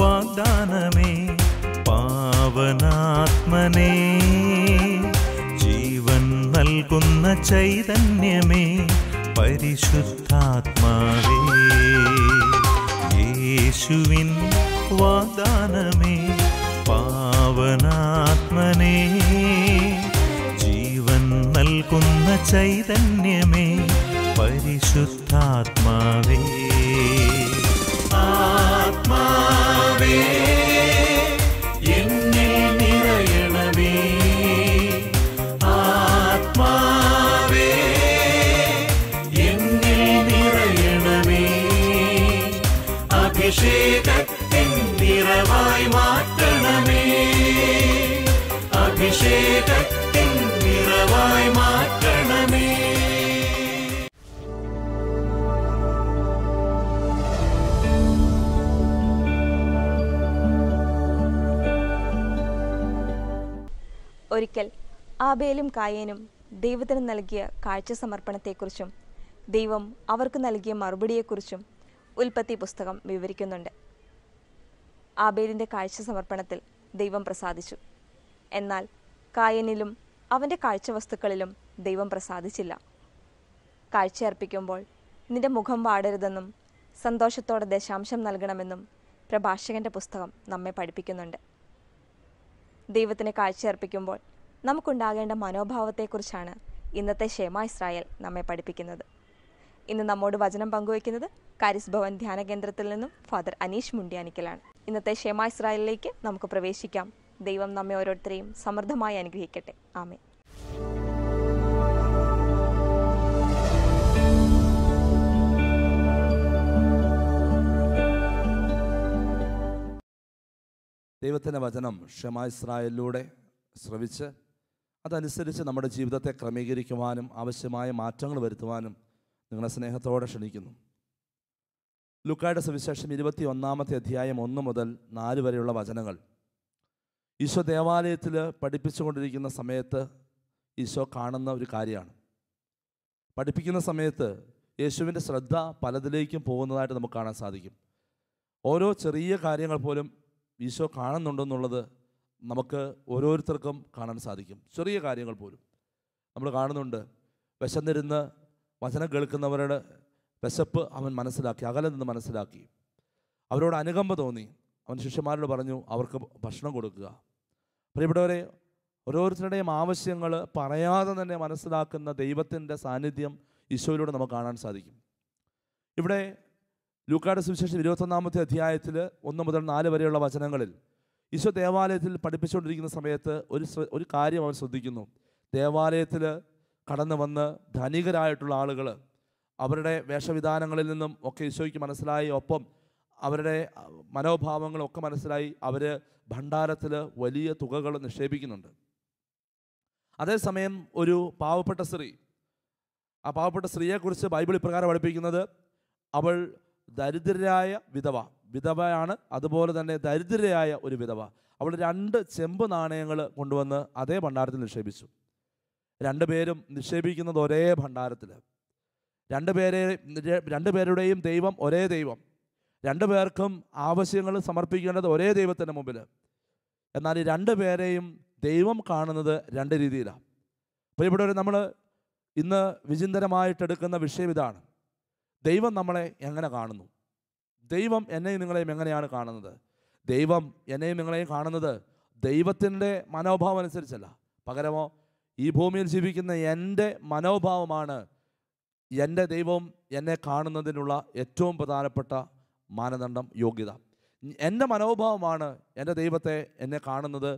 വാഗ്ദാനമേ പാവനാത്മനേ ജീവൻ നൽകുന്ന ചൈതന്യമേ പരിശുദ്ധാത്മാവേ യേശുവിൻ വാദാനമേ പാവനാത്മനേ ജീവൻ നൽകുന്ന ചൈതന്യമേ പരിശുദ്ധാത്മാവേ ആബേലും കായേനും ദൈവത്തിന് നൽകിയ കാഴ്ച സമർപ്പണത്തെക്കുറിച്ചും ദൈവം അവർക്ക് നൽകിയ മറുപടിയെക്കുറിച്ചും ഉൽപ്പത്തി പുസ്തകം വിവരിക്കുന്നുണ്ട് ആബേലിൻ്റെ കാഴ്ച സമർപ്പണത്തിൽ ദൈവം പ്രസാദിച്ചു എന്നാൽ കായനിലും അവൻ്റെ കാഴ്ച വസ്തുക്കളിലും ദൈവം പ്രസാദിച്ചില്ല കാഴ്ച അർപ്പിക്കുമ്പോൾ നിന്റെ മുഖം വാടരുതെന്നും സന്തോഷത്തോടെ ദശാംശം നൽകണമെന്നും പ്രഭാഷകൻ്റെ പുസ്തകം നമ്മെ പഠിപ്പിക്കുന്നുണ്ട് ദൈവത്തിന് കാഴ്ച അർപ്പിക്കുമ്പോൾ നമുക്കുണ്ടാകേണ്ട മനോഭാവത്തെക്കുറിച്ചാണ് ഇന്നത്തെ ഷേമ ഇസ്രായേൽ നമ്മെ പഠിപ്പിക്കുന്നത് ഇന്ന് നമ്മോട് വചനം പങ്കുവയ്ക്കുന്നത് കാരിസ് ഭവൻ ധ്യാന കേന്ദ്രത്തിൽ നിന്നും ഫാദർ അനീഷ് മുണ്ടിയാനിക്കലാണ് ഇന്നത്തെ ഷേമ ഇസ്രായേലിലേക്ക് നമുക്ക് പ്രവേശിക്കാം ദൈവം നമ്മെ ഓരോരുത്തരെയും സമൃദ്ധമായി അനുഗ്രഹിക്കട്ടെ ആമേ ദൈവത്തിൻ്റെ വചനം ഷമ ഇസ്രായേലിലൂടെ ശ്രവിച്ച് അതനുസരിച്ച് നമ്മുടെ ജീവിതത്തെ ക്രമീകരിക്കുവാനും ആവശ്യമായ മാറ്റങ്ങൾ വരുത്തുവാനും നിങ്ങളെ സ്നേഹത്തോടെ ക്ഷണിക്കുന്നു ലുക്കായുടെ സുവിശേഷം ഇരുപത്തി ഒന്നാമത്തെ അധ്യായം ഒന്ന് മുതൽ നാല് വരെയുള്ള വചനങ്ങൾ ഈശോ ദേവാലയത്തിൽ പഠിപ്പിച്ചുകൊണ്ടിരിക്കുന്ന സമയത്ത് ഈശോ കാണുന്ന ഒരു കാര്യമാണ് പഠിപ്പിക്കുന്ന സമയത്ത് യേശുവിൻ്റെ ശ്രദ്ധ പലതിലേക്കും പോകുന്നതായിട്ട് നമുക്ക് കാണാൻ സാധിക്കും ഓരോ ചെറിയ കാര്യങ്ങൾ പോലും ഈശോ കാണുന്നുണ്ടെന്നുള്ളത് നമുക്ക് ഓരോരുത്തർക്കും കാണാൻ സാധിക്കും ചെറിയ കാര്യങ്ങൾ പോലും നമ്മൾ കാണുന്നുണ്ട് വിശന്നിരുന്ന് വചനം കേൾക്കുന്നവരുടെ വിശപ്പ് അവൻ മനസ്സിലാക്കി അകലെ നിന്ന് മനസ്സിലാക്കി അവരോട് അനുകമ്പ തോന്നി അവൻ ശിഷ്യന്മാരോട് പറഞ്ഞു അവർക്ക് ഭക്ഷണം കൊടുക്കുക പ്രിയപ്പെട്ടവരെ ഓരോരുത്തരുടെയും ആവശ്യങ്ങൾ പറയാതെ തന്നെ മനസ്സിലാക്കുന്ന ദൈവത്തിൻ്റെ സാന്നിധ്യം ഈശോയിലൂടെ നമുക്ക് കാണാൻ സാധിക്കും ഇവിടെ ലൂക്കാട് സുവിശേഷം ഇരുപത്തൊന്നാമത്തെ അധ്യായത്തിൽ ഒന്ന് മുതൽ നാല് വരെയുള്ള വചനങ്ങളിൽ ഈശോ ദേവാലയത്തിൽ പഠിപ്പിച്ചുകൊണ്ടിരിക്കുന്ന സമയത്ത് ഒരു ഒരു കാര്യം അവൻ ശ്രദ്ധിക്കുന്നു ദേവാലയത്തിൽ കടന്നു വന്ന് ധനികരായിട്ടുള്ള ആളുകൾ അവരുടെ വേഷവിധാനങ്ങളിൽ നിന്നും ഒക്കെ ഈശോയ്ക്ക് മനസ്സിലായി ഒപ്പം അവരുടെ മനോഭാവങ്ങളൊക്കെ മനസ്സിലായി അവർ ഭണ്ഡാരത്തിൽ വലിയ തുകകൾ നിക്ഷേപിക്കുന്നുണ്ട് അതേസമയം ഒരു പാവപ്പെട്ട സ്ത്രീ ആ പാവപ്പെട്ട സ്ത്രീയെക്കുറിച്ച് ബൈബിൾ ഇപ്രകാരം പഠിപ്പിക്കുന്നത് അവൾ ദരിദ്രരായ വിധവ വിധവയാണ് അതുപോലെ തന്നെ ദരിദ്രയായ ഒരു വിധവ അവൾ രണ്ട് ചെമ്പ് നാണയങ്ങൾ കൊണ്ടുവന്ന് അതേ ഭണ്ഡാരത്തിൽ നിക്ഷേപിച്ചു രണ്ടുപേരും നിക്ഷേപിക്കുന്നത് ഒരേ ഭണ്ഡാരത്തിൽ രണ്ടുപേരെ രണ്ടുപേരുടെയും ദൈവം ഒരേ ദൈവം രണ്ടുപേർക്കും ആവശ്യങ്ങൾ സമർപ്പിക്കേണ്ടത് ഒരേ ദൈവത്തിൻ്റെ മുമ്പിൽ എന്നാൽ ഈ രണ്ടുപേരെയും ദൈവം കാണുന്നത് രണ്ട് രീതിയിലാണ് അപ്പോൾ ഇവിടെ നമ്മൾ ഇന്ന് വിചിന്തനമായിട്ടെടുക്കുന്ന വിഷയം ഇതാണ് ദൈവം നമ്മളെ എങ്ങനെ കാണുന്നു ദൈവം എന്നെയും നിങ്ങളെയും എങ്ങനെയാണ് കാണുന്നത് ദൈവം എന്നെയും നിങ്ങളെയും കാണുന്നത് ദൈവത്തിൻ്റെ മനോഭാവം അനുസരിച്ചല്ല പകരമോ ഈ ഭൂമിയിൽ ജീവിക്കുന്ന എൻ്റെ മനോഭാവമാണ് എൻ്റെ ദൈവം എന്നെ കാണുന്നതിനുള്ള ഏറ്റവും പ്രധാനപ്പെട്ട മാനദണ്ഡം യോഗ്യത എൻ്റെ മനോഭാവമാണ് എൻ്റെ ദൈവത്തെ എന്നെ കാണുന്നത്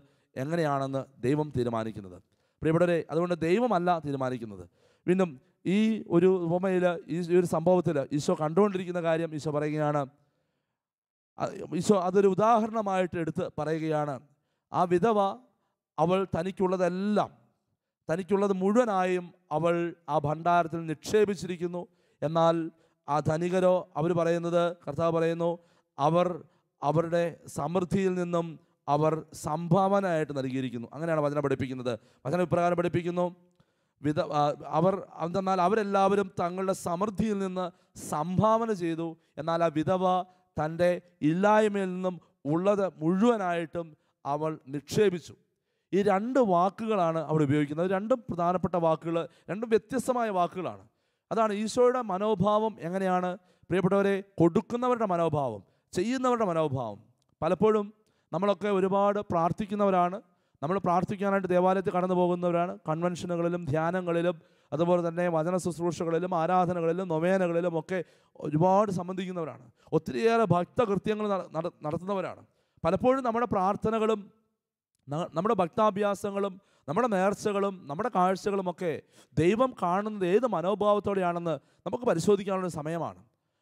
എങ്ങനെയാണെന്ന് ദൈവം തീരുമാനിക്കുന്നത് പ്രിയപ്പെട്ടവരെ അതുകൊണ്ട് ദൈവമല്ല തീരുമാനിക്കുന്നത് വീണ്ടും ഈ ഒരു ഉപമയിൽ ഈ ഒരു സംഭവത്തിൽ ഈശോ കണ്ടുകൊണ്ടിരിക്കുന്ന കാര്യം ഈശോ പറയുകയാണ് ഈശോ അതൊരു ഉദാഹരണമായിട്ട് എടുത്ത് പറയുകയാണ് ആ വിധവ അവൾ തനിക്കുള്ളതെല്ലാം തനിക്കുള്ളത് മുഴുവനായും അവൾ ആ ഭണ്ഡാരത്തിൽ നിക്ഷേപിച്ചിരിക്കുന്നു എന്നാൽ ആ ധനികരോ അവർ പറയുന്നത് കർത്താവ് പറയുന്നു അവർ അവരുടെ സമൃദ്ധിയിൽ നിന്നും അവർ സംഭാവനയായിട്ട് നൽകിയിരിക്കുന്നു അങ്ങനെയാണ് വചനം പഠിപ്പിക്കുന്നത് വചനം ഇപ്രകാരം പഠിപ്പിക്കുന്നു വിധ അവർ എന്തെന്നാൽ അവരെല്ലാവരും തങ്ങളുടെ സമൃദ്ധിയിൽ നിന്ന് സംഭാവന ചെയ്തു എന്നാൽ ആ വിധവ തൻ്റെ ഇല്ലായ്മയിൽ നിന്നും ഉള്ളത് മുഴുവനായിട്ടും അവൾ നിക്ഷേപിച്ചു ഈ രണ്ട് വാക്കുകളാണ് അവിടെ ഉപയോഗിക്കുന്നത് രണ്ടും പ്രധാനപ്പെട്ട വാക്കുകൾ രണ്ടും വ്യത്യസ്തമായ വാക്കുകളാണ് അതാണ് ഈശോയുടെ മനോഭാവം എങ്ങനെയാണ് പ്രിയപ്പെട്ടവരെ കൊടുക്കുന്നവരുടെ മനോഭാവം ചെയ്യുന്നവരുടെ മനോഭാവം പലപ്പോഴും നമ്മളൊക്കെ ഒരുപാട് പ്രാർത്ഥിക്കുന്നവരാണ് നമ്മൾ പ്രാർത്ഥിക്കാനായിട്ട് ദേവാലയത്തിൽ കടന്നു പോകുന്നവരാണ് കൺവെൻഷനുകളിലും ധ്യാനങ്ങളിലും അതുപോലെ തന്നെ വചന ശുശ്രൂഷകളിലും ആരാധനകളിലും നൊവേനകളിലും ഒക്കെ ഒരുപാട് സംബന്ധിക്കുന്നവരാണ് ഒത്തിരിയേറെ ഭക്തകൃത്യങ്ങൾ നടത്തുന്നവരാണ് പലപ്പോഴും നമ്മുടെ പ്രാർത്ഥനകളും നമ്മുടെ ഭക്താഭ്യാസങ്ങളും നമ്മുടെ നേർച്ചകളും നമ്മുടെ കാഴ്ചകളുമൊക്കെ ദൈവം കാണുന്നത് ഏത് മനോഭാവത്തോടെയാണെന്ന് നമുക്ക് പരിശോധിക്കാനുള്ള സമയമാണ്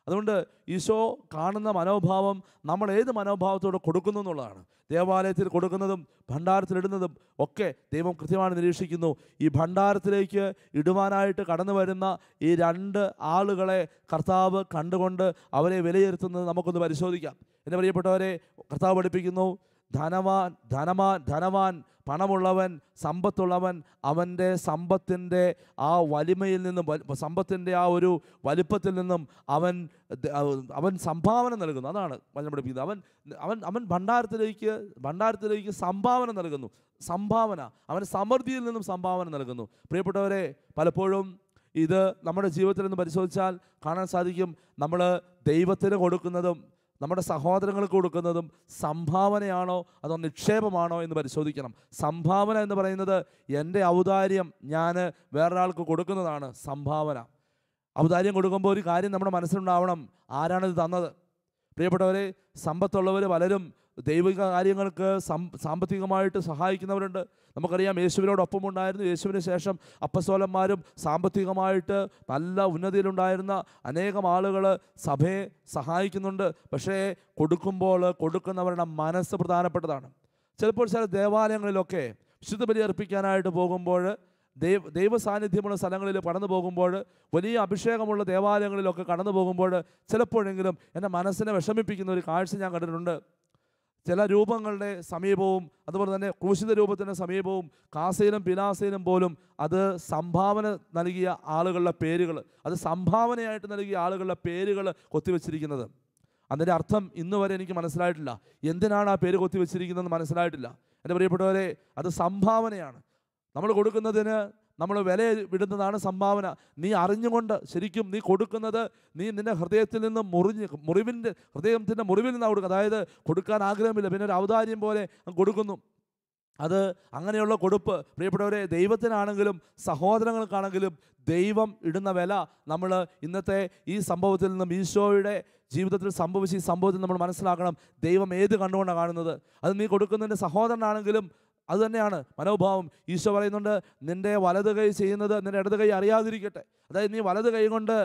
അതുകൊണ്ട് ഈശോ കാണുന്ന മനോഭാവം നമ്മൾ ഏത് മനോഭാവത്തോടെ കൊടുക്കുന്നു എന്നുള്ളതാണ് ദേവാലയത്തിൽ കൊടുക്കുന്നതും ഭണ്ഡാരത്തിലിടുന്നതും ഒക്കെ ദൈവം കൃത്യമായി നിരീക്ഷിക്കുന്നു ഈ ഭണ്ഡാരത്തിലേക്ക് ഇടുവാനായിട്ട് കടന്നു വരുന്ന ഈ രണ്ട് ആളുകളെ കർത്താവ് കണ്ടുകൊണ്ട് അവരെ വിലയിരുത്തുന്നത് നമുക്കൊന്ന് പരിശോധിക്കാം എൻ്റെ പ്രിയപ്പെട്ടവരെ കർത്താവ് പഠിപ്പിക്കുന്നു ധനവാൻ ധനമാ ധനവാൻ പണമുള്ളവൻ സമ്പത്തുള്ളവൻ അവൻ്റെ സമ്പത്തിൻ്റെ ആ വലിമയിൽ നിന്നും സമ്പത്തിൻ്റെ ആ ഒരു വലിപ്പത്തിൽ നിന്നും അവൻ അവൻ സംഭാവന നൽകുന്നു അതാണ് വചനം പഠിപ്പിക്കുന്നത് അവൻ അവൻ അവൻ ഭണ്ഡാരത്തിലേക്ക് ഭണ്ഡാരത്തിലേക്ക് സംഭാവന നൽകുന്നു സംഭാവന അവൻ സമൃദ്ധിയിൽ നിന്നും സംഭാവന നൽകുന്നു പ്രിയപ്പെട്ടവരെ പലപ്പോഴും ഇത് നമ്മുടെ ജീവിതത്തിൽ നിന്ന് പരിശോധിച്ചാൽ കാണാൻ സാധിക്കും നമ്മൾ ദൈവത്തിന് കൊടുക്കുന്നതും നമ്മുടെ സഹോദരങ്ങൾക്ക് കൊടുക്കുന്നതും സംഭാവനയാണോ അതോ നിക്ഷേപമാണോ എന്ന് പരിശോധിക്കണം സംഭാവന എന്ന് പറയുന്നത് എൻ്റെ ഔദാര്യം ഞാൻ വേറൊരാൾക്ക് കൊടുക്കുന്നതാണ് സംഭാവന ഔദാര്യം കൊടുക്കുമ്പോൾ ഒരു കാര്യം നമ്മുടെ മനസ്സിലുണ്ടാവണം ആരാണിത് തന്നത് പ്രിയപ്പെട്ടവരെ സമ്പത്തുള്ളവർ പലരും ദൈവിക കാര്യങ്ങൾക്ക് സാമ്പത്തികമായിട്ട് സഹായിക്കുന്നവരുണ്ട് നമുക്കറിയാം യേശുവിനോടൊപ്പം ഉണ്ടായിരുന്നു യേശുവിന് ശേഷം അപ്പസ്തോലന്മാരും സാമ്പത്തികമായിട്ട് നല്ല ഉന്നതിയിലുണ്ടായിരുന്ന അനേകം ആളുകൾ സഭയെ സഹായിക്കുന്നുണ്ട് പക്ഷേ കൊടുക്കുമ്പോൾ കൊടുക്കുന്നവരുടെ മനസ്സ് പ്രധാനപ്പെട്ടതാണ് ചിലപ്പോൾ ചില ദേവാലയങ്ങളിലൊക്കെ വിശുദ്ധ ബലി അർപ്പിക്കാനായിട്ട് പോകുമ്പോൾ ദൈവ ദൈവ സാന്നിധ്യമുള്ള സ്ഥലങ്ങളിൽ കടന്നു പോകുമ്പോൾ വലിയ അഭിഷേകമുള്ള ദേവാലയങ്ങളിലൊക്കെ കടന്നു പോകുമ്പോൾ ചിലപ്പോഴെങ്കിലും എൻ്റെ മനസ്സിനെ വിഷമിപ്പിക്കുന്ന ഒരു കാഴ്ച ഞാൻ കണ്ടിട്ടുണ്ട് ചില രൂപങ്ങളുടെ സമീപവും അതുപോലെ തന്നെ ക്രൂശിത രൂപത്തിൻ്റെ സമീപവും കാസേനും പിലാസയിലും പോലും അത് സംഭാവന നൽകിയ ആളുകളുടെ പേരുകൾ അത് സംഭാവനയായിട്ട് നൽകിയ ആളുകളുടെ പേരുകൾ കൊത്തിവെച്ചിരിക്കുന്നത് അതിൻ്റെ അർത്ഥം ഇന്ന് വരെ എനിക്ക് മനസ്സിലായിട്ടില്ല എന്തിനാണ് ആ പേര് കൊത്തിവെച്ചിരിക്കുന്നതെന്ന് മനസ്സിലായിട്ടില്ല എൻ്റെ പ്രിയപ്പെട്ടവരെ അത് സംഭാവനയാണ് നമ്മൾ കൊടുക്കുന്നതിന് നമ്മൾ വില വിടുന്നതാണ് സംഭാവന നീ അറിഞ്ഞുകൊണ്ട് ശരിക്കും നീ കൊടുക്കുന്നത് നീ നിൻ്റെ ഹൃദയത്തിൽ നിന്ന് മുറിഞ്ഞ് മുറിവിൻ്റെ ഹൃദയത്തിൻ്റെ മുറിവിൽ നിന്നാണ് കൊടുക്കുക അതായത് കൊടുക്കാൻ ആഗ്രഹമില്ല പിന്നെ ഒരു ഔദാര്യം പോലെ കൊടുക്കുന്നു അത് അങ്ങനെയുള്ള കൊടുപ്പ് പ്രിയപ്പെട്ടവരെ ദൈവത്തിനാണെങ്കിലും സഹോദരങ്ങൾക്കാണെങ്കിലും ദൈവം ഇടുന്ന വില നമ്മൾ ഇന്നത്തെ ഈ സംഭവത്തിൽ നിന്നും ഈശോയുടെ ജീവിതത്തിൽ സംഭവിച്ച ഈ സംഭവത്തിൽ നമ്മൾ മനസ്സിലാക്കണം ദൈവം ഏത് കണ്ടുകൊണ്ടാണ് കാണുന്നത് അത് നീ കൊടുക്കുന്നതിൻ്റെ സഹോദരനാണെങ്കിലും അതുതന്നെയാണ് മനോഭാവം ഈശോ പറയുന്നുണ്ട് നിൻ്റെ വലത് കൈ ചെയ്യുന്നത് നിൻ്റെ ഇടത് കൈ അറിയാതിരിക്കട്ടെ അതായത് നീ വലത് കൈ കൊണ്ട്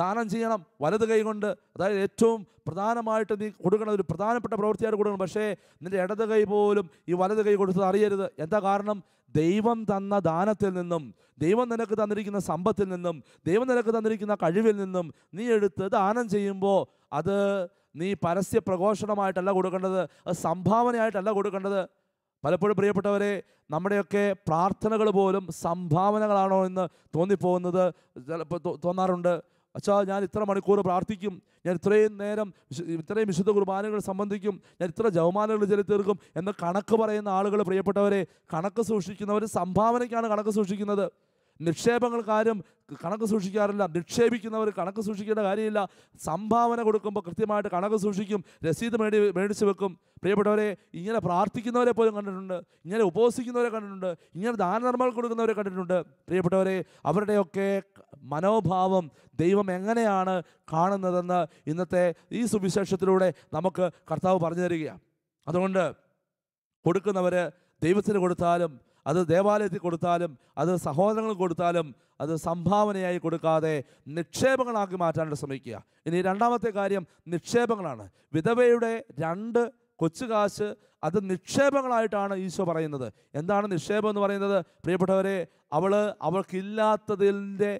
ദാനം ചെയ്യണം വലത് കൈ കൊണ്ട് അതായത് ഏറ്റവും പ്രധാനമായിട്ട് നീ കൊടുക്കണം ഒരു പ്രധാനപ്പെട്ട പ്രവൃത്തിയായിട്ട് കൊടുക്കണം പക്ഷേ നിൻ്റെ ഇടത് കൈ പോലും ഈ വലത് കൈ കൊടുത്തത് അറിയരുത് എന്താ കാരണം ദൈവം തന്ന ദാനത്തിൽ നിന്നും ദൈവം നിനക്ക് തന്നിരിക്കുന്ന സമ്പത്തിൽ നിന്നും ദൈവം നിനക്ക് തന്നിരിക്കുന്ന കഴിവിൽ നിന്നും നീ എടുത്ത് ദാനം ചെയ്യുമ്പോൾ അത് നീ പരസ്യ പ്രഘോഷണമായിട്ടല്ല കൊടുക്കേണ്ടത് അത് സംഭാവനയായിട്ടല്ല കൊടുക്കേണ്ടത് പലപ്പോഴും പ്രിയപ്പെട്ടവരെ നമ്മുടെയൊക്കെ പ്രാർത്ഥനകൾ പോലും സംഭാവനകളാണോ എന്ന് തോന്നിപ്പോകുന്നത് ചിലപ്പോൾ തോന്നാറുണ്ട് അച്ഛാ ഞാൻ ഇത്ര മണിക്കൂർ പ്രാർത്ഥിക്കും ഞാൻ ഇത്രയും നേരം ഇത്രയും വിശുദ്ധ കുർബാനകൾ സംബന്ധിക്കും ഞാൻ ഇത്ര ജവമാനകൾ ചെലുത്തീർക്കും എന്ന് കണക്ക് പറയുന്ന ആളുകൾ പ്രിയപ്പെട്ടവരെ കണക്ക് സൂക്ഷിക്കുന്നവർ സംഭാവനയ്ക്കാണ് കണക്ക് സൂക്ഷിക്കുന്നത് നിക്ഷേപങ്ങൾ കാര്യം കണക്ക് സൂക്ഷിക്കാറില്ല നിക്ഷേപിക്കുന്നവർ കണക്ക് സൂക്ഷിക്കേണ്ട കാര്യമില്ല സംഭാവന കൊടുക്കുമ്പോൾ കൃത്യമായിട്ട് കണക്ക് സൂക്ഷിക്കും രസീത് മേടി മേടിച്ച് വെക്കും പ്രിയപ്പെട്ടവരെ ഇങ്ങനെ പ്രാർത്ഥിക്കുന്നവരെ പോലും കണ്ടിട്ടുണ്ട് ഇങ്ങനെ ഉപവസിക്കുന്നവരെ കണ്ടിട്ടുണ്ട് ഇങ്ങനെ ദാനധർമ്മങ്ങൾ കൊടുക്കുന്നവരെ കണ്ടിട്ടുണ്ട് പ്രിയപ്പെട്ടവരെ അവരുടെയൊക്കെ മനോഭാവം ദൈവം എങ്ങനെയാണ് കാണുന്നതെന്ന് ഇന്നത്തെ ഈ സുവിശേഷത്തിലൂടെ നമുക്ക് കർത്താവ് പറഞ്ഞു തരികയാണ് അതുകൊണ്ട് കൊടുക്കുന്നവർ ദൈവത്തിന് കൊടുത്താലും അത് ദേവാലയത്തിൽ കൊടുത്താലും അത് സഹോദരങ്ങൾ കൊടുത്താലും അത് സംഭാവനയായി കൊടുക്കാതെ നിക്ഷേപങ്ങളാക്കി മാറ്റാനായിട്ട് ശ്രമിക്കുക ഇനി രണ്ടാമത്തെ കാര്യം നിക്ഷേപങ്ങളാണ് വിധവയുടെ രണ്ട് കൊച്ചുകാശ് അത് നിക്ഷേപങ്ങളായിട്ടാണ് ഈശോ പറയുന്നത് എന്താണ് നിക്ഷേപം എന്ന് പറയുന്നത് പ്രിയപ്പെട്ടവരെ അവൾ അവൾക്കില്ലാത്തതിൻ്റെ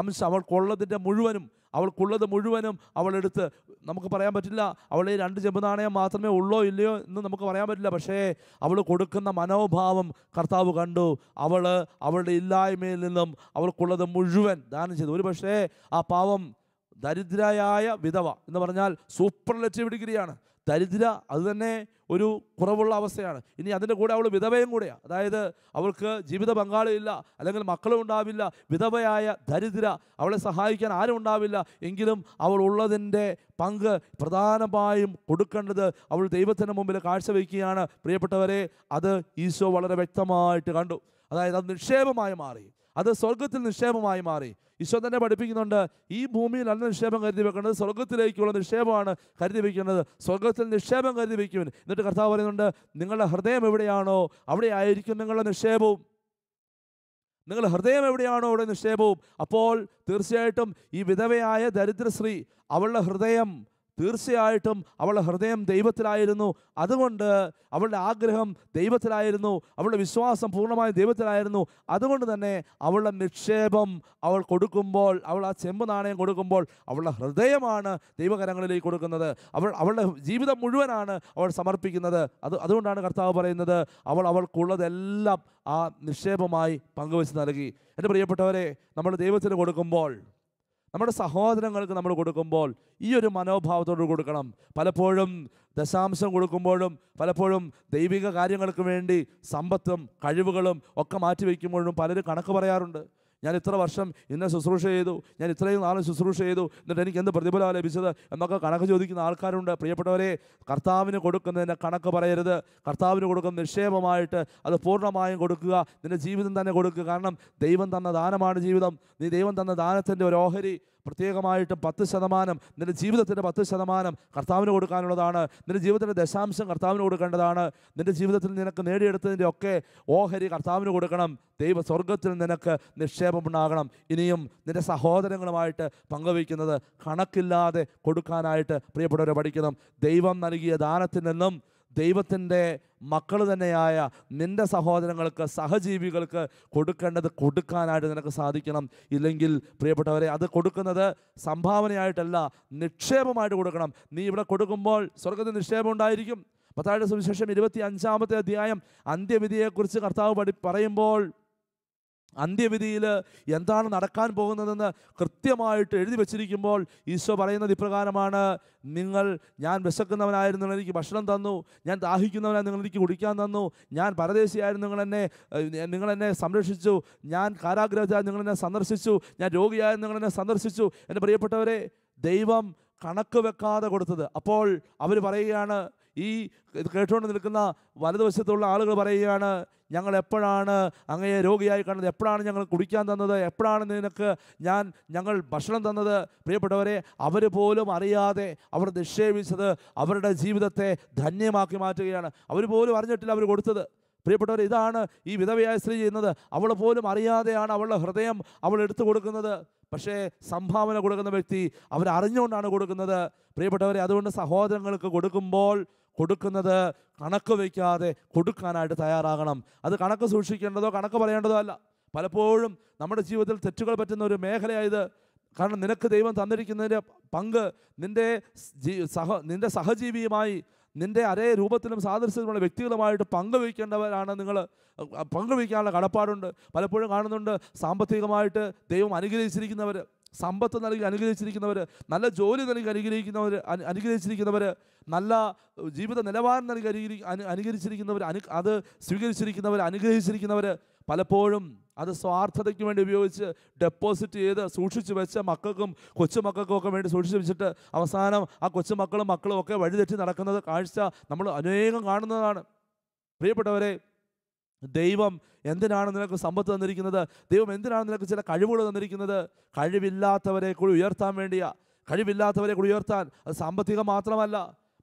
അംശം അവൾക്കുള്ളതിൻ്റെ മുഴുവനും അവൾക്കുള്ളത് മുഴുവനും അവളെടുത്ത് നമുക്ക് പറയാൻ പറ്റില്ല അവളെ രണ്ട് ചെമ്പ് നാണയം മാത്രമേ ഉള്ളോ ഇല്ലയോ എന്ന് നമുക്ക് പറയാൻ പറ്റില്ല പക്ഷേ അവൾ കൊടുക്കുന്ന മനോഭാവം കർത്താവ് കണ്ടു അവൾ അവളുടെ ഇല്ലായ്മയിൽ നിന്നും അവൾക്കുള്ളത് മുഴുവൻ ദാനം ചെയ്തു ഒരു പക്ഷേ ആ പാവം ദരിദ്രയായ വിധവ എന്ന് പറഞ്ഞാൽ സൂപ്പർ സൂപ്പർലെറ്റീവ് ഡിഗ്രിയാണ് ദരിദ്ര അത് തന്നെ ഒരു കുറവുള്ള അവസ്ഥയാണ് ഇനി അതിൻ്റെ കൂടെ അവൾ വിധവയും കൂടെയാണ് അതായത് അവൾക്ക് ജീവിത പങ്കാളിയില്ല അല്ലെങ്കിൽ മക്കളും ഉണ്ടാവില്ല വിധവയായ ദരിദ്ര അവളെ സഹായിക്കാൻ ആരും ഉണ്ടാവില്ല എങ്കിലും അവൾ ഉള്ളതിൻ്റെ പങ്ക് പ്രധാനമായും കൊടുക്കേണ്ടത് അവൾ ദൈവത്തിൻ്റെ മുമ്പിൽ കാഴ്ചവെക്കുകയാണ് പ്രിയപ്പെട്ടവരെ അത് ഈശോ വളരെ വ്യക്തമായിട്ട് കണ്ടു അതായത് അത് നിക്ഷേപമായി മാറി അത് സ്വർഗത്തിൽ നിക്ഷേപമായി മാറി ഈശോ തന്നെ പഠിപ്പിക്കുന്നുണ്ട് ഈ ഭൂമിയിൽ അല്ല നിക്ഷേപം കരുതി വെക്കേണ്ടത് സ്വർഗത്തിലേക്കുള്ള നിക്ഷേപമാണ് കരുതി വെക്കുന്നത് സ്വർഗത്തിൽ നിക്ഷേപം കരുതി വയ്ക്കുവിൻ എന്നിട്ട് കർത്താവ് പറയുന്നുണ്ട് നിങ്ങളുടെ ഹൃദയം എവിടെയാണോ അവിടെ ആയിരിക്കും നിങ്ങളുടെ നിക്ഷേപവും നിങ്ങളുടെ ഹൃദയം എവിടെയാണോ അവിടെ നിക്ഷേപവും അപ്പോൾ തീർച്ചയായിട്ടും ഈ വിധവയായ ദരിദ്രശ്രീ അവളുടെ ഹൃദയം തീർച്ചയായിട്ടും അവളുടെ ഹൃദയം ദൈവത്തിലായിരുന്നു അതുകൊണ്ട് അവളുടെ ആഗ്രഹം ദൈവത്തിലായിരുന്നു അവളുടെ വിശ്വാസം പൂർണ്ണമായും ദൈവത്തിലായിരുന്നു അതുകൊണ്ട് തന്നെ അവളുടെ നിക്ഷേപം അവൾ കൊടുക്കുമ്പോൾ അവൾ ആ ചെമ്പ് നാണയം കൊടുക്കുമ്പോൾ അവളുടെ ഹൃദയമാണ് ദൈവകരങ്ങളിലേക്ക് കൊടുക്കുന്നത് അവൾ അവളുടെ ജീവിതം മുഴുവനാണ് അവൾ സമർപ്പിക്കുന്നത് അത് അതുകൊണ്ടാണ് കർത്താവ് പറയുന്നത് അവൾ അവൾക്കുള്ളതെല്ലാം ആ നിക്ഷേപമായി പങ്കുവച്ച് നൽകി എൻ്റെ പ്രിയപ്പെട്ടവരെ നമ്മൾ ദൈവത്തിന് കൊടുക്കുമ്പോൾ നമ്മുടെ സഹോദരങ്ങൾക്ക് നമ്മൾ കൊടുക്കുമ്പോൾ ഈ ഒരു മനോഭാവത്തോട് കൊടുക്കണം പലപ്പോഴും ദശാംശം കൊടുക്കുമ്പോഴും പലപ്പോഴും ദൈവിക കാര്യങ്ങൾക്ക് വേണ്ടി സമ്പത്തും കഴിവുകളും ഒക്കെ മാറ്റിവെക്കുമ്പോഴും പലരും കണക്ക് പറയാറുണ്ട് ഞാൻ ഇത്ര വർഷം ഇന്ന ശുശ്രൂഷ ചെയ്തു ഞാൻ ഇത്രയും നാളും ശുശ്രൂഷ ചെയ്തു എന്നിട്ട് എനിക്ക് എന്ത് പ്രതിഫലമാണ് ലഭിച്ചത് എന്നൊക്കെ കണക്ക് ചോദിക്കുന്ന ആൾക്കാരുണ്ട് പ്രിയപ്പെട്ടവരെ കർത്താവിന് കൊടുക്കുന്നതിൻ്റെ കണക്ക് പറയരുത് കർത്താവിന് കൊടുക്കുന്ന നിക്ഷേപമായിട്ട് അത് പൂർണ്ണമായും കൊടുക്കുക നിൻ്റെ ജീവിതം തന്നെ കൊടുക്കുക കാരണം ദൈവം തന്ന ദാനമാണ് ജീവിതം നീ ദൈവം തന്ന ദാനത്തിൻ്റെ ഒരു ഓഹരി പ്രത്യേകമായിട്ടും പത്ത് ശതമാനം നിൻ്റെ ജീവിതത്തിൻ്റെ പത്ത് ശതമാനം കർത്താവിന് കൊടുക്കാനുള്ളതാണ് നിൻ്റെ ജീവിതത്തിൻ്റെ ദശാംശം കർത്താവിന് കൊടുക്കേണ്ടതാണ് നിൻ്റെ ജീവിതത്തിൽ നിനക്ക് നേടിയെടുത്തതിൻ്റെ ഒക്കെ ഓഹരി കർത്താവിന് കൊടുക്കണം ദൈവ സ്വർഗത്തിൽ നിനക്ക് ഉണ്ടാകണം ഇനിയും നിൻ്റെ സഹോദരങ്ങളുമായിട്ട് പങ്കുവയ്ക്കുന്നത് കണക്കില്ലാതെ കൊടുക്കാനായിട്ട് പ്രിയപ്പെട്ടവരെ പഠിക്കണം ദൈവം നൽകിയ ദാനത്തിൽ നിന്നും ദൈവത്തിൻ്റെ മക്കൾ തന്നെയായ നിൻ്റെ സഹോദരങ്ങൾക്ക് സഹജീവികൾക്ക് കൊടുക്കേണ്ടത് കൊടുക്കാനായിട്ട് നിനക്ക് സാധിക്കണം ഇല്ലെങ്കിൽ പ്രിയപ്പെട്ടവരെ അത് കൊടുക്കുന്നത് സംഭാവനയായിട്ടല്ല നിക്ഷേപമായിട്ട് കൊടുക്കണം നീ ഇവിടെ കൊടുക്കുമ്പോൾ സ്വർഗത്തിൽ നിക്ഷേപം ഉണ്ടായിരിക്കും പത്താഴ്ച സുവിശേഷം ഇരുപത്തി അഞ്ചാമത്തെ അധ്യായം അന്ത്യവിധിയെക്കുറിച്ച് കർത്താവ് പഠി പറയുമ്പോൾ അന്ത്യവിധിയിൽ എന്താണ് നടക്കാൻ പോകുന്നതെന്ന് കൃത്യമായിട്ട് എഴുതി വച്ചിരിക്കുമ്പോൾ ഈശോ പറയുന്നത് ഇപ്രകാരമാണ് നിങ്ങൾ ഞാൻ വിശക്കുന്നവനായിരുന്നു നിങ്ങൾ എനിക്ക് ഭക്ഷണം തന്നു ഞാൻ ദാഹിക്കുന്നവനായി നിങ്ങൾ എനിക്ക് കുടിക്കാൻ തന്നു ഞാൻ പരദേശിയായിരുന്നു നിങ്ങൾ എന്നെ നിങ്ങൾ എന്നെ സംരക്ഷിച്ചു ഞാൻ കാരാഗ്രഹത്തായി നിങ്ങൾ എന്നെ സന്ദർശിച്ചു ഞാൻ രോഗിയായിരുന്നു നിങ്ങൾ എന്നെ സന്ദർശിച്ചു എൻ്റെ പ്രിയപ്പെട്ടവരെ ദൈവം കണക്ക് വെക്കാതെ കൊടുത്തത് അപ്പോൾ അവർ പറയുകയാണ് ഈ കേട്ടുകൊണ്ട് നിൽക്കുന്ന വലതുവശത്തുള്ള ആളുകൾ പറയുകയാണ് ഞങ്ങൾ എപ്പോഴാണ് അങ്ങയെ രോഗിയായി കണ്ടത് എപ്പോഴാണ് ഞങ്ങൾ കുടിക്കാൻ തന്നത് എപ്പോഴാണ് നിനക്ക് ഞാൻ ഞങ്ങൾ ഭക്ഷണം തന്നത് പ്രിയപ്പെട്ടവരെ അവർ പോലും അറിയാതെ അവർ നിക്ഷേപിച്ചത് അവരുടെ ജീവിതത്തെ ധന്യമാക്കി മാറ്റുകയാണ് അവർ പോലും അറിഞ്ഞിട്ടില്ല അവർ കൊടുത്തത് പ്രിയപ്പെട്ടവർ ഇതാണ് ഈ വിധവയായ സ്ത്രീ ചെയ്യുന്നത് അവൾ പോലും അറിയാതെയാണ് അവളുടെ ഹൃദയം അവൾ എടുത്തു കൊടുക്കുന്നത് പക്ഷേ സംഭാവന കൊടുക്കുന്ന വ്യക്തി അവരറിഞ്ഞുകൊണ്ടാണ് കൊടുക്കുന്നത് പ്രിയപ്പെട്ടവരെ അതുകൊണ്ട് സഹോദരങ്ങൾക്ക് കൊടുക്കുമ്പോൾ കൊടുക്കുന്നത് കണക്ക് വയ്ക്കാതെ കൊടുക്കാനായിട്ട് തയ്യാറാകണം അത് കണക്ക് സൂക്ഷിക്കേണ്ടതോ കണക്ക് പറയേണ്ടതോ അല്ല പലപ്പോഴും നമ്മുടെ ജീവിതത്തിൽ തെറ്റുകൾ പറ്റുന്ന ഒരു മേഖലയായത് കാരണം നിനക്ക് ദൈവം തന്നിരിക്കുന്നതിൻ്റെ പങ്ക് നിൻ്റെ സഹ നിൻ്റെ സഹജീവിയുമായി നിൻ്റെ അതേ രൂപത്തിലും സാദൃശ്യത്തിലുള്ള വ്യക്തികളുമായിട്ട് പങ്കുവയ്ക്കേണ്ടവരാണ് നിങ്ങൾ പങ്കുവയ്ക്കാനുള്ള കടപ്പാടുണ്ട് പലപ്പോഴും കാണുന്നുണ്ട് സാമ്പത്തികമായിട്ട് ദൈവം അനുഗ്രഹിച്ചിരിക്കുന്നവർ സമ്പത്ത് നൽകി അനുഗ്രഹിച്ചിരിക്കുന്നവർ നല്ല ജോലി നൽകി അനുഗ്രഹിക്കുന്നവർ അനുഗ്രഹിച്ചിരിക്കുന്നവർ നല്ല ജീവിത നിലവാരം നൽകി അനുഗ്രഹി അനുകരിച്ചിരിക്കുന്നവർ അനു അത് സ്വീകരിച്ചിരിക്കുന്നവർ അനുഗ്രഹിച്ചിരിക്കുന്നവർ പലപ്പോഴും അത് സ്വാർത്ഥതയ്ക്ക് വേണ്ടി ഉപയോഗിച്ച് ഡെപ്പോസിറ്റ് ചെയ്ത് സൂക്ഷിച്ചു വെച്ച മക്കൾക്കും കൊച്ചുമക്കൾക്കും ഒക്കെ വേണ്ടി സൂക്ഷിച്ച് വെച്ചിട്ട് അവസാനം ആ കൊച്ചുമക്കളും മക്കളും ഒക്കെ വഴിതെറ്റി നടക്കുന്നത് കാഴ്ച നമ്മൾ അനേകം കാണുന്നതാണ് പ്രിയപ്പെട്ടവരെ ദൈവം എന്തിനാണ് നിനക്ക് സമ്പത്ത് തന്നിരിക്കുന്നത് ദൈവം എന്തിനാണ് നിനക്ക് ചില കഴിവുകൾ തന്നിരിക്കുന്നത് കഴിവില്ലാത്തവരെ കൂടി ഉയർത്താൻ വേണ്ടിയാ കഴിവില്ലാത്തവരെ കൂടി ഉയർത്താൻ അത് സാമ്പത്തികം മാത്രമല്ല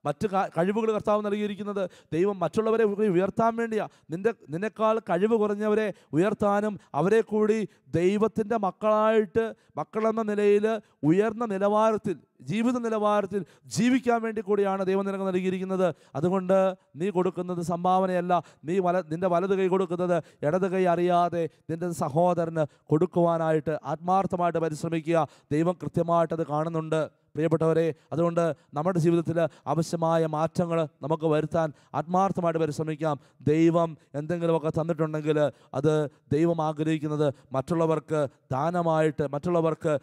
മറ്റ് കഴിവുകൾ കർത്താവ് നൽകിയിരിക്കുന്നത് ദൈവം മറ്റുള്ളവരെ ഉയർത്താൻ വേണ്ടിയാണ് നിൻ്റെ നിന്നെക്കാൾ കഴിവ് കുറഞ്ഞവരെ ഉയർത്താനും അവരെ കൂടി ദൈവത്തിൻ്റെ മക്കളായിട്ട് മക്കളെന്ന നിലയിൽ ഉയർന്ന നിലവാരത്തിൽ ജീവിത നിലവാരത്തിൽ ജീവിക്കാൻ വേണ്ടി കൂടിയാണ് ദൈവം നിനക്ക് നൽകിയിരിക്കുന്നത് അതുകൊണ്ട് നീ കൊടുക്കുന്നത് സംഭാവനയല്ല നീ വല നിൻ്റെ വലത് കൈ കൊടുക്കുന്നത് ഇടത് കൈ അറിയാതെ നിൻ്റെ സഹോദരന് കൊടുക്കുവാനായിട്ട് ആത്മാർത്ഥമായിട്ട് പരിശ്രമിക്കുക ദൈവം കൃത്യമായിട്ടത് കാണുന്നുണ്ട് പ്രിയപ്പെട്ടവരെ അതുകൊണ്ട് നമ്മുടെ ജീവിതത്തിൽ ആവശ്യമായ മാറ്റങ്ങൾ നമുക്ക് വരുത്താൻ ആത്മാർത്ഥമായിട്ട് പരിശ്രമിക്കാം ദൈവം എന്തെങ്കിലുമൊക്കെ തന്നിട്ടുണ്ടെങ്കിൽ അത് ദൈവം ആഗ്രഹിക്കുന്നത് മറ്റുള്ളവർക്ക് ദാനമായിട്ട് മറ്റുള്ളവർക്ക്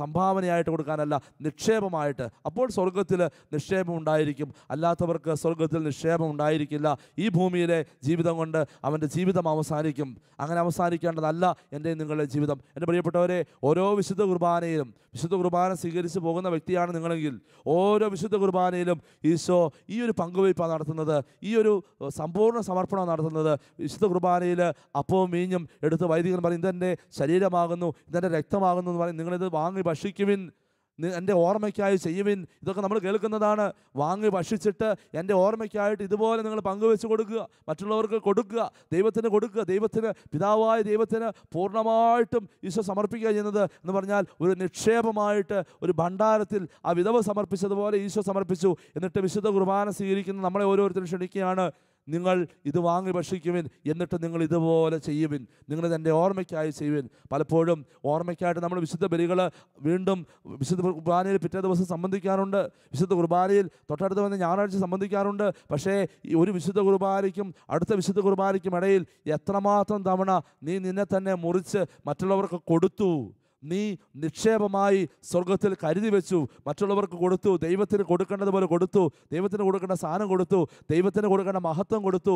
സംഭാവനയായിട്ട് കൊടുക്കാനല്ല നിക്ഷേപമായിട്ട് അപ്പോൾ സ്വർഗത്തിൽ നിക്ഷേപം ഉണ്ടായിരിക്കും അല്ലാത്തവർക്ക് സ്വർഗത്തിൽ നിക്ഷേപം ഉണ്ടായിരിക്കില്ല ഈ ഭൂമിയിലെ ജീവിതം കൊണ്ട് അവൻ്റെ ജീവിതം അവസാനിക്കും അങ്ങനെ അവസാനിക്കേണ്ടതല്ല എൻ്റെ നിങ്ങളുടെ ജീവിതം എൻ്റെ പ്രിയപ്പെട്ടവരെ ഓരോ വിശുദ്ധ കുർബാനയിലും വിശുദ്ധ കുർബാന സ്വീകരിച്ച ജീവിച്ചു പോകുന്ന വ്യക്തിയാണ് നിങ്ങളെങ്കിൽ ഓരോ വിശുദ്ധ കുർബാനയിലും ഈശോ ഈ ഒരു പങ്കുവയ്പ്പാണ് നടത്തുന്നത് ഈ ഒരു സമ്പൂർണ്ണ സമർപ്പണമാണ് നടത്തുന്നത് വിശുദ്ധ കുർബാനയിൽ അപ്പവും മീഞ്ഞും എടുത്ത് വൈദികൻ പറയും ഇതെൻ്റെ ശരീരമാകുന്നു ഇതെൻ്റെ രക്തമാകുന്നു എന്ന് പറയും നിങ്ങളിത് വാങ്ങി ഭക്ഷിക്കുവിൻ എൻ്റെ ഓർമ്മയ്ക്കായി ചെയ്യുവിൻ ഇതൊക്കെ നമ്മൾ കേൾക്കുന്നതാണ് വാങ്ങി ഭക്ഷിച്ചിട്ട് എൻ്റെ ഓർമ്മയ്ക്കായിട്ട് ഇതുപോലെ നിങ്ങൾ പങ്കുവെച്ച് കൊടുക്കുക മറ്റുള്ളവർക്ക് കൊടുക്കുക ദൈവത്തിന് കൊടുക്കുക ദൈവത്തിന് പിതാവായ ദൈവത്തിന് പൂർണ്ണമായിട്ടും ഈശോ സമർപ്പിക്കുക ചെയ്യുന്നത് എന്ന് പറഞ്ഞാൽ ഒരു നിക്ഷേപമായിട്ട് ഒരു ഭണ്ഡാരത്തിൽ ആ വിധവ സമർപ്പിച്ചതുപോലെ ഈശോ സമർപ്പിച്ചു എന്നിട്ട് വിശുദ്ധ കുർബാന സ്വീകരിക്കുന്ന നമ്മളെ ഓരോരുത്തരും ക്ഷണിക്കുകയാണ് നിങ്ങൾ ഇത് വാങ്ങി ഭക്ഷിക്കുവിൻ എന്നിട്ട് നിങ്ങൾ ഇതുപോലെ ചെയ്യുവിൻ നിങ്ങൾ എൻ്റെ ഓർമ്മയ്ക്കായി ചെയ്യുവിൻ പലപ്പോഴും ഓർമ്മയ്ക്കായിട്ട് നമ്മൾ വിശുദ്ധ ബലികൾ വീണ്ടും വിശുദ്ധ കുർബാനയിൽ പിറ്റേ ദിവസം സംബന്ധിക്കാറുണ്ട് വിശുദ്ധ കുർബാനയിൽ തൊട്ടടുത്ത് വന്ന് ഞായറാഴ്ച സംബന്ധിക്കാറുണ്ട് പക്ഷേ ഒരു വിശുദ്ധ കുർബാനയ്ക്കും അടുത്ത വിശുദ്ധ കുർബാനയ്ക്കും ഇടയിൽ എത്രമാത്രം തവണ നീ നിന്നെ തന്നെ മുറിച്ച് മറ്റുള്ളവർക്ക് കൊടുത്തു നീ നിക്ഷേപമായി സ്വർഗത്തിൽ കരുതി വെച്ചു മറ്റുള്ളവർക്ക് കൊടുത്തു ദൈവത്തിന് കൊടുക്കേണ്ടതുപോലെ കൊടുത്തു ദൈവത്തിന് കൊടുക്കേണ്ട സാധനം കൊടുത്തു ദൈവത്തിന് കൊടുക്കേണ്ട മഹത്വം കൊടുത്തു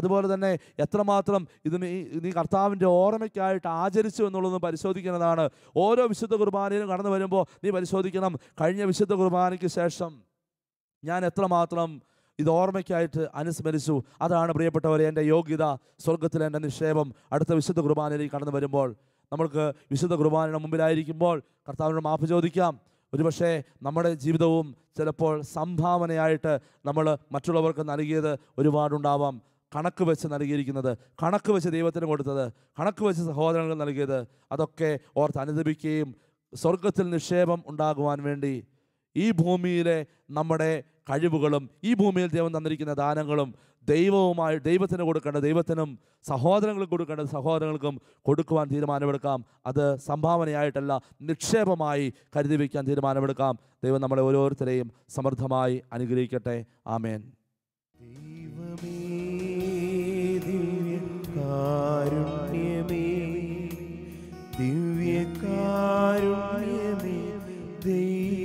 അതുപോലെ തന്നെ എത്രമാത്രം ഇത് നീ നീ കർത്താവിൻ്റെ ഓർമ്മയ്ക്കായിട്ട് ആചരിച്ചു എന്നുള്ളതും പരിശോധിക്കുന്നതാണ് ഓരോ വിശുദ്ധ കുർബാനയിലും കടന്നു വരുമ്പോൾ നീ പരിശോധിക്കണം കഴിഞ്ഞ വിശുദ്ധ കുർബാനയ്ക്ക് ശേഷം ഞാൻ എത്രമാത്രം ഇത് ഓർമ്മയ്ക്കായിട്ട് അനുസ്മരിച്ചു അതാണ് പ്രിയപ്പെട്ടവരെ എൻ്റെ യോഗ്യത സ്വർഗത്തിലെ എൻ്റെ നിക്ഷേപം അടുത്ത വിശുദ്ധ കുർബാനയിലേക്ക് കടന്നു വരുമ്പോൾ നമ്മൾക്ക് വിശുദ്ധ കുർബാനയുടെ മുമ്പിലായിരിക്കുമ്പോൾ കർത്താവിനോട് മാപ്പ് ചോദിക്കാം ഒരുപക്ഷെ നമ്മുടെ ജീവിതവും ചിലപ്പോൾ സംഭാവനയായിട്ട് നമ്മൾ മറ്റുള്ളവർക്ക് നൽകിയത് ഒരുപാടുണ്ടാവാം കണക്ക് വെച്ച് നൽകിയിരിക്കുന്നത് കണക്ക് വെച്ച് ദൈവത്തിന് കൊടുത്തത് കണക്ക് വെച്ച് സഹോദരങ്ങൾക്ക് നൽകിയത് അതൊക്കെ ഓർത്ത് അനുദപിക്കുകയും സ്വർഗത്തിൽ നിക്ഷേപം ഉണ്ടാകുവാൻ വേണ്ടി ഈ ഭൂമിയിലെ നമ്മുടെ കഴിവുകളും ഈ ഭൂമിയിൽ ദൈവം തന്നിരിക്കുന്ന ദാനങ്ങളും ദൈവവുമായി ദൈവത്തിന് കൊടുക്കേണ്ട ദൈവത്തിനും സഹോദരങ്ങൾക്ക് കൊടുക്കേണ്ട സഹോദരങ്ങൾക്കും കൊടുക്കുവാൻ തീരുമാനമെടുക്കാം അത് സംഭാവനയായിട്ടല്ല നിക്ഷേപമായി കരുതി വയ്ക്കാൻ തീരുമാനമെടുക്കാം ദൈവം നമ്മളെ ഓരോരുത്തരെയും സമൃദ്ധമായി അനുഗ്രഹിക്കട്ടെ ആമേൻ ദിവ്യ ദിവ്യകാരുണ്യമേ ദൈവ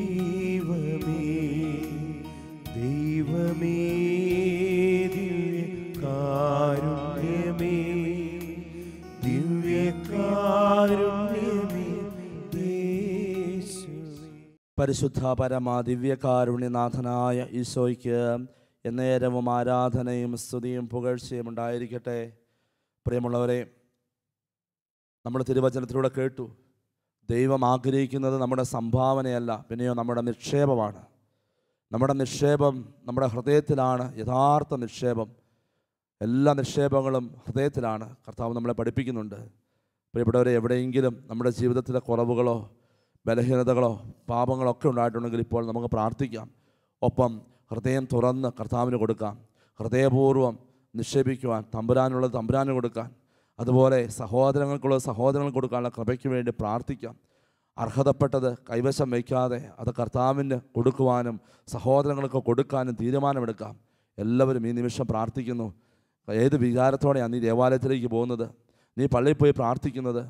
പരിശുദ്ധ പരമാദിവ്യകാരുണ്യനാഥനായ ഈശോയ്ക്ക് എന്നേരവും ആരാധനയും സ്തുതിയും പുകഴ്ചയും ഉണ്ടായിരിക്കട്ടെ പ്രിയമുള്ളവരെ നമ്മൾ തിരുവചനത്തിലൂടെ കേട്ടു ദൈവം ആഗ്രഹിക്കുന്നത് നമ്മുടെ സംഭാവനയല്ല പിന്നെയോ നമ്മുടെ നിക്ഷേപമാണ് നമ്മുടെ നിക്ഷേപം നമ്മുടെ ഹൃദയത്തിലാണ് യഥാർത്ഥ നിക്ഷേപം എല്ലാ നിക്ഷേപങ്ങളും ഹൃദയത്തിലാണ് കർത്താവ് നമ്മളെ പഠിപ്പിക്കുന്നുണ്ട് പ്രിയപ്പെട്ടവരെ എവിടെയെങ്കിലും നമ്മുടെ ജീവിതത്തിലെ കുറവുകളോ ബലഹീനതകളോ പാപങ്ങളോ ഒക്കെ ഉണ്ടായിട്ടുണ്ടെങ്കിൽ ഇപ്പോൾ നമുക്ക് പ്രാർത്ഥിക്കാം ഒപ്പം ഹൃദയം തുറന്ന് കർത്താവിന് കൊടുക്കാം ഹൃദയപൂർവ്വം നിക്ഷേപിക്കുവാൻ തമ്പുരാനുള്ളത് തമ്പുരാന് കൊടുക്കാൻ അതുപോലെ സഹോദരങ്ങൾക്കുള്ള സഹോദരങ്ങൾ കൊടുക്കാനുള്ള കൃപയ്ക്ക് വേണ്ടി പ്രാർത്ഥിക്കാം അർഹതപ്പെട്ടത് കൈവശം വയ്ക്കാതെ അത് കർത്താവിന് കൊടുക്കുവാനും സഹോദരങ്ങൾക്ക് കൊടുക്കാനും തീരുമാനമെടുക്കാം എല്ലാവരും ഈ നിമിഷം പ്രാർത്ഥിക്കുന്നു ഏത് വികാരത്തോടെയാണ് നീ ദേവാലയത്തിലേക്ക് പോകുന്നത് നീ പള്ളിയിൽ പോയി പ്രാർത്ഥിക്കുന്നത്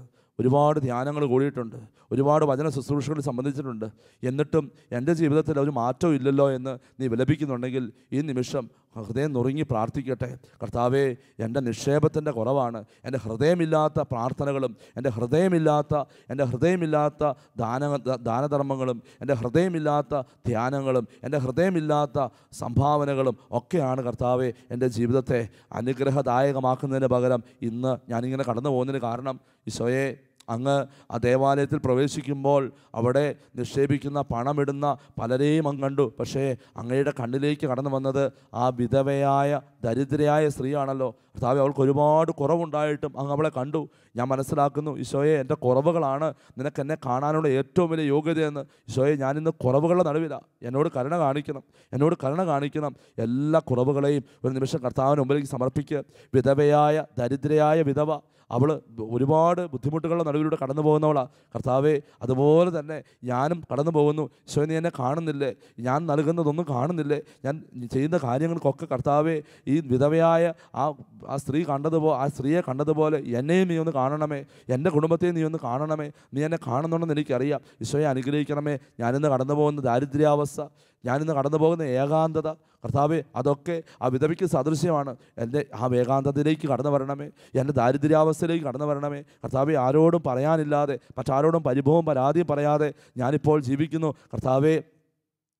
ഒരുപാട് ധ്യാനങ്ങൾ കൂടിയിട്ടുണ്ട് ഒരുപാട് വചന ശുശ്രൂഷകൾ സംബന്ധിച്ചിട്ടുണ്ട് എന്നിട്ടും എൻ്റെ ജീവിതത്തിൽ ഒരു മാറ്റവും ഇല്ലല്ലോ എന്ന് നീ വിലപിക്കുന്നുണ്ടെങ്കിൽ ഈ നിമിഷം ഹൃദയം നുറുങ്ങി പ്രാർത്ഥിക്കട്ടെ കർത്താവേ എൻ്റെ നിക്ഷേപത്തിൻ്റെ കുറവാണ് എൻ്റെ ഹൃദയമില്ലാത്ത പ്രാർത്ഥനകളും എൻ്റെ ഹൃദയമില്ലാത്ത എൻ്റെ ഹൃദയമില്ലാത്ത ദാന ദാനധർമ്മങ്ങളും എൻ്റെ ഹൃദയമില്ലാത്ത ധ്യാനങ്ങളും എൻ്റെ ഹൃദയമില്ലാത്ത സംഭാവനകളും ഒക്കെയാണ് കർത്താവെ എൻ്റെ ജീവിതത്തെ അനുഗ്രഹദായകമാക്കുന്നതിന് പകരം ഇന്ന് ഞാനിങ്ങനെ കടന്നു പോകുന്നതിന് കാരണം ഈശോയെ അങ്ങ് ആ ദേവാലയത്തിൽ പ്രവേശിക്കുമ്പോൾ അവിടെ നിക്ഷേപിക്കുന്ന പണമിടുന്ന പലരെയും അങ്ങ് കണ്ടു പക്ഷേ അങ്ങയുടെ കണ്ണിലേക്ക് കടന്നു വന്നത് ആ വിധവയായ ദരിദ്രയായ സ്ത്രീയാണല്ലോ കർത്താവ് അവൾക്ക് ഒരുപാട് കുറവുണ്ടായിട്ടും അങ്ങ് അവളെ കണ്ടു ഞാൻ മനസ്സിലാക്കുന്നു ഈശോയെ എൻ്റെ കുറവുകളാണ് നിനക്ക് എന്നെ കാണാനുള്ള ഏറ്റവും വലിയ യോഗ്യതയെന്ന് ഈശോയെ ഞാനിന്ന് കുറവുകളുടെ നടുവിലാണ് എന്നോട് കരുണ കാണിക്കണം എന്നോട് കരുണ കാണിക്കണം എല്ലാ കുറവുകളെയും ഒരു നിമിഷം കർത്താവിന് മുമ്പിലേക്ക് സമർപ്പിക്കുക വിധവയായ ദരിദ്രയായ വിധവ അവൾ ഒരുപാട് ബുദ്ധിമുട്ടുകളുടെ നടുവിലൂടെ കടന്നു പോകുന്നവളാണ് കർത്താവേ അതുപോലെ തന്നെ ഞാനും കടന്നു പോകുന്നു ഈശോ എന്നെ കാണുന്നില്ലേ ഞാൻ നൽകുന്നതൊന്നും കാണുന്നില്ലേ ഞാൻ ചെയ്യുന്ന കാര്യങ്ങൾക്കൊക്കെ കർത്താവെ ഈ വിധവയായ ആ ആ സ്ത്രീ കണ്ടതുപോലെ ആ സ്ത്രീയെ കണ്ടതുപോലെ എന്നെയും നീ ഒന്ന് കാണണമേ എൻ്റെ കുടുംബത്തെയും നീ ഒന്ന് കാണണമേ നീ എന്നെ കാണുന്നുണ്ടെന്ന് എനിക്കറിയാം ഈശോയെ അനുഗ്രഹിക്കണമേ ഞാനിന്ന് കടന്നു പോകുന്ന ദാരിദ്ര്യാവസ്ഥ ഞാനിന്ന് കടന്നു പോകുന്ന ഏകാന്തത കർത്താവ് അതൊക്കെ ആ വിധവയ്ക്ക് സദൃശ്യമാണ് എൻ്റെ ആ ഏകാന്തതയിലേക്ക് കടന്നു വരണമേ എൻ്റെ ദാരിദ്ര്യാവസ്ഥയിലേക്ക് കടന്നു വരണമേ കർത്താവ് ആരോടും പറയാനില്ലാതെ മറ്റാരോടും പരിഭവം പരാതി പറയാതെ ഞാനിപ്പോൾ ജീവിക്കുന്നു കർത്താവേ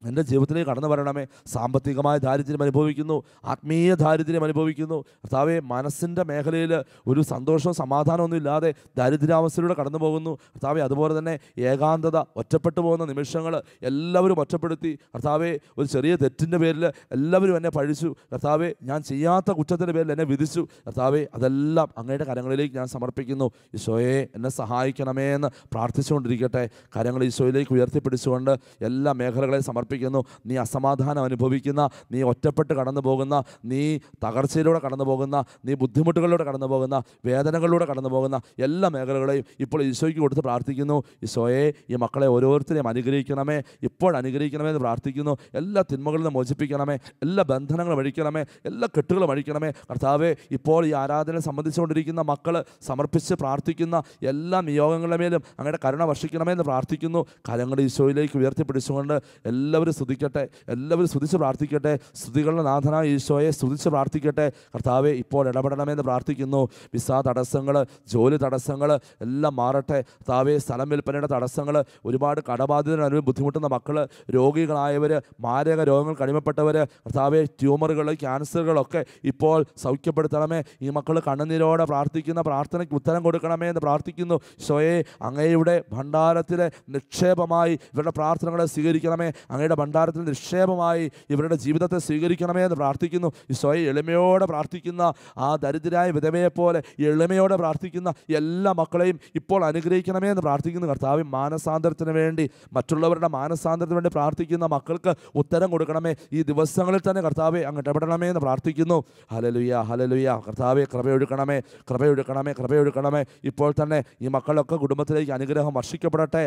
എൻ്റെ ജീവിതത്തിലേക്ക് കടന്നു വരണമേ സാമ്പത്തികമായ ദാരിദ്ര്യം അനുഭവിക്കുന്നു ആത്മീയ ദാരിദ്ര്യം അനുഭവിക്കുന്നു കർത്താവെ മനസ്സിൻ്റെ മേഖലയിൽ ഒരു സന്തോഷവും സമാധാനമൊന്നും ഇല്ലാതെ ദാരിദ്ര്യാവസ്ഥയിലൂടെ കടന്നു പോകുന്നു കർത്താവെ അതുപോലെ തന്നെ ഏകാന്തത ഒറ്റപ്പെട്ടു പോകുന്ന നിമിഷങ്ങൾ എല്ലാവരും ഒറ്റപ്പെടുത്തി കർത്താവെ ഒരു ചെറിയ തെറ്റിൻ്റെ പേരിൽ എല്ലാവരും എന്നെ പഴിച്ചു കർത്താവെ ഞാൻ ചെയ്യാത്ത കുറ്റത്തിൻ്റെ പേരിൽ എന്നെ വിധിച്ചു കർത്താവെ അതെല്ലാം അങ്ങയുടെ കരങ്ങളിലേക്ക് ഞാൻ സമർപ്പിക്കുന്നു ഈശോയെ എന്നെ സഹായിക്കണമേ എന്ന് പ്രാർത്ഥിച്ചുകൊണ്ടിരിക്കട്ടെ കരങ്ങൾ ഈശോയിലേക്ക് ഉയർത്തിപ്പിടിച്ചുകൊണ്ട് എല്ലാ മേഖലകളെ സമർപ്പിക്കും സമർപ്പിക്കുന്നു നീ അസമാധാനം അനുഭവിക്കുന്ന നീ ഒറ്റപ്പെട്ട് കടന്നു പോകുന്ന നീ തകർച്ചയിലൂടെ കടന്നു പോകുന്ന നീ ബുദ്ധിമുട്ടുകളിലൂടെ കടന്നു പോകുന്ന വേദനകളിലൂടെ കടന്നു പോകുന്ന എല്ലാ മേഖലകളെയും ഇപ്പോൾ ഈശോയ്ക്ക് കൊടുത്ത് പ്രാർത്ഥിക്കുന്നു ഈശോയെ ഈ മക്കളെ ഓരോരുത്തരെയും അനുഗ്രഹിക്കണമേ ഇപ്പോൾ അനുഗ്രഹിക്കണമേ എന്ന് പ്രാർത്ഥിക്കുന്നു എല്ലാ തിന്മകളിൽ നിന്നും മോചിപ്പിക്കണമേ എല്ലാ ബന്ധനങ്ങളും അഴിക്കണമേ എല്ലാ കെട്ടുകളും അഴിക്കണമേ കർത്താവ് ഇപ്പോൾ ഈ ആരാധന സംബന്ധിച്ചുകൊണ്ടിരിക്കുന്ന മക്കൾ സമർപ്പിച്ച് പ്രാർത്ഥിക്കുന്ന എല്ലാ നിയോഗങ്ങളുടെ മേലും അങ്ങയുടെ കരുണ വർഷിക്കണമേ എന്ന് പ്രാർത്ഥിക്കുന്നു കരങ്ങളുടെ ഈശോയിലേക്ക് ഉയർത്തിപ്പിടിച്ചുകൊണ്ട് എല്ലാ എല്ലാവരും സ്തുതിക്കട്ടെ എല്ലാവരും സ്തുതിച്ച് പ്രാർത്ഥിക്കട്ടെ സ്തുതികളുടെ നാഥനായ ഈശോയെ സ്തുതിച്ച് പ്രാർത്ഥിക്കട്ടെ കർത്താവെ ഇപ്പോൾ ഇടപെടണമെന്ന് പ്രാർത്ഥിക്കുന്നു വിസ തടസ്സങ്ങൾ ജോലി തടസ്സങ്ങൾ എല്ലാം മാറട്ടെ കർത്താവെ സ്ഥലം വിൽപ്പനയുടെ തടസ്സങ്ങൾ ഒരുപാട് കടബാധിതരനുഭവം ബുദ്ധിമുട്ടുന്ന മക്കൾ രോഗികളായവർ മാരക രോഗങ്ങൾ കടിമപ്പെട്ടവർ കർത്താവെ ട്യൂമറുകൾ ക്യാൻസറുകളൊക്കെ ഇപ്പോൾ സൗഖ്യപ്പെടുത്തണമേ ഈ മക്കൾ കണ്ണുനീരോടെ പ്രാർത്ഥിക്കുന്ന പ്രാർത്ഥനയ്ക്ക് ഉത്തരം കൊടുക്കണമേ എന്ന് പ്രാർത്ഥിക്കുന്നു ഷോയെ അങ്ങയുടെ ഭണ്ഡാരത്തിലെ നിക്ഷേപമായി ഇവരുടെ പ്രാർത്ഥനകളെ സ്വീകരിക്കണമേ അങ്ങയുടെ അങ്ങയുടെ ഭണ്ഡാരത്തിൽ നിക്ഷേപമായി ഇവരുടെ ജീവിതത്തെ സ്വീകരിക്കണമേ എന്ന് പ്രാർത്ഥിക്കുന്നു സ്വയം എളിമയോടെ പ്രാർത്ഥിക്കുന്ന ആ ദരിദ്രരായ വിധവയെപ്പോലെ എളിമയോടെ പ്രാർത്ഥിക്കുന്ന എല്ലാ മക്കളെയും ഇപ്പോൾ അനുഗ്രഹിക്കണമേ എന്ന് പ്രാർത്ഥിക്കുന്നു കർത്താവ് മാനസാന്തരത്തിന് വേണ്ടി മറ്റുള്ളവരുടെ മാനസാന്തരത്തിന് വേണ്ടി പ്രാർത്ഥിക്കുന്ന മക്കൾക്ക് ഉത്തരം കൊടുക്കണമേ ഈ ദിവസങ്ങളിൽ തന്നെ കർത്താവെ അങ്ങ് ഇടപെടണമേ എന്ന് പ്രാർത്ഥിക്കുന്നു ഹലലുയ്യ ഹലലുയ്യ കർത്താവെ കൃപയൊഴുക്കണമേ കൃപയൊഴുക്കണമേ കൃപയൊഴുക്കണമേ ഇപ്പോൾ തന്നെ ഈ മക്കളൊക്കെ കുടുംബത്തിലേക്ക് അനുഗ്രഹം വർഷിക്കപ്പെടട്ടെ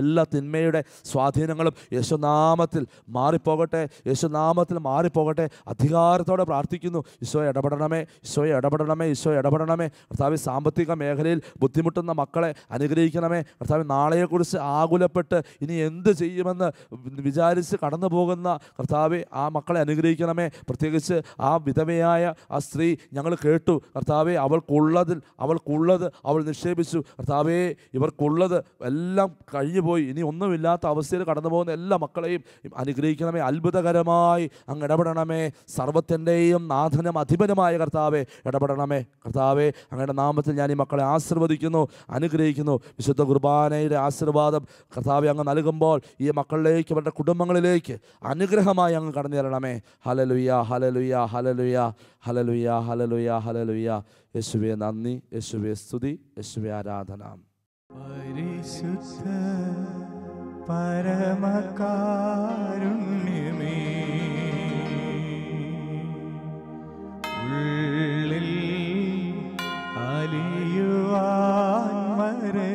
എല്ലാ തിന്മയുടെ സ്വാധീനങ്ങളും യേശുനാമത്തിൽ മാറിപ്പോകട്ടെ യേശുനാമത്തിൽ മാറിപ്പോകട്ടെ അധികാരത്തോടെ പ്രാർത്ഥിക്കുന്നു ഈശോ ഇടപെടണമേ ഈശോ ഇടപെടണമേ ഈശോ ഇടപെടണമേ കർത്താവ് സാമ്പത്തിക മേഖലയിൽ ബുദ്ധിമുട്ടുന്ന മക്കളെ അനുഗ്രഹിക്കണമേ കർത്താവ് നാളെയെക്കുറിച്ച് ആകുലപ്പെട്ട് ഇനി എന്ത് ചെയ്യുമെന്ന് വിചാരിച്ച് കടന്നു പോകുന്ന കർത്താവ് ആ മക്കളെ അനുഗ്രഹിക്കണമേ പ്രത്യേകിച്ച് ആ വിധവയായ ആ സ്ത്രീ ഞങ്ങൾ കേട്ടു കർത്താവെ അവൾക്കുള്ളതിൽ അവൾക്കുള്ളത് അവൾ നിക്ഷേപിച്ചു കർത്താവേ ഇവർക്കുള്ളത് എല്ലാം കഴിഞ്ഞു പോയി ഇനി ഒന്നുമില്ലാത്ത അവസ്ഥയിൽ കടന്നു പോകുന്ന എല്ലാ മക്കളെയും അനുഗ്രഹിക്കണമേ അത്ഭുതകരമായി അങ്ങ് ഇടപെടണമേ സർവത്തിൻ്റെയും നാഥനും അധിപനുമായ കർത്താവെ ഇടപെടണമേ കർത്താവെ അങ്ങയുടെ നാമത്തിൽ ഞാൻ ഈ മക്കളെ ആശീർവദിക്കുന്നു അനുഗ്രഹിക്കുന്നു വിശുദ്ധ കുർബാനയുടെ ആശീർവാദം കർത്താവെ അങ്ങ് നൽകുമ്പോൾ ഈ മക്കളിലേക്ക് അവരുടെ കുടുംബങ്ങളിലേക്ക് അനുഗ്രഹമായി അങ്ങ് കടന്നു തരണമേ ഹലലുയ്യ ഹലലുയ്യ ഹലലുയ്യ ഹലലുയ്യ ഹലലുയ്യ ഹലലുയ്യ യേശുവെ നന്ദി യേശുവെ സ്തുതി യേശുവെ ആരാധന പരിശുദ്ധ പരമകാരുണ്യമേ ഉള്ളിൽ അലിയുവാൻ മരേ